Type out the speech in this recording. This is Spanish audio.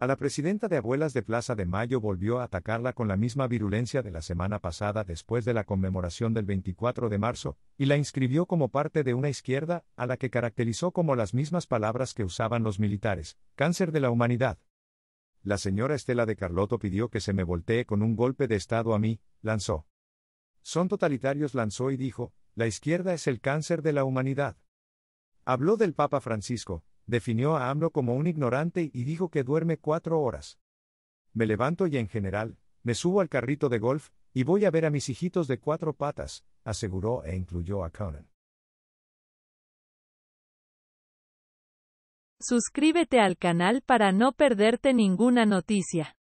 A la presidenta de Abuelas de Plaza de Mayo volvió a atacarla con la misma virulencia de la semana pasada después de la conmemoración del 24 de marzo, y la inscribió como parte de una izquierda, a la que caracterizó como las mismas palabras que usaban los militares, cáncer de la humanidad. La señora Estela de Carlotto pidió que se me voltee con un golpe de Estado a mí, lanzó. Son totalitarios, lanzó y dijo, la izquierda es el cáncer de la humanidad. Habló del Papa Francisco, definió a AMLO como un ignorante y dijo que duerme cuatro horas. Me levanto y en general, me subo al carrito de golf, y voy a ver a mis hijitos de cuatro patas, aseguró e incluyó a Conan. Suscríbete al canal para no perderte ninguna noticia.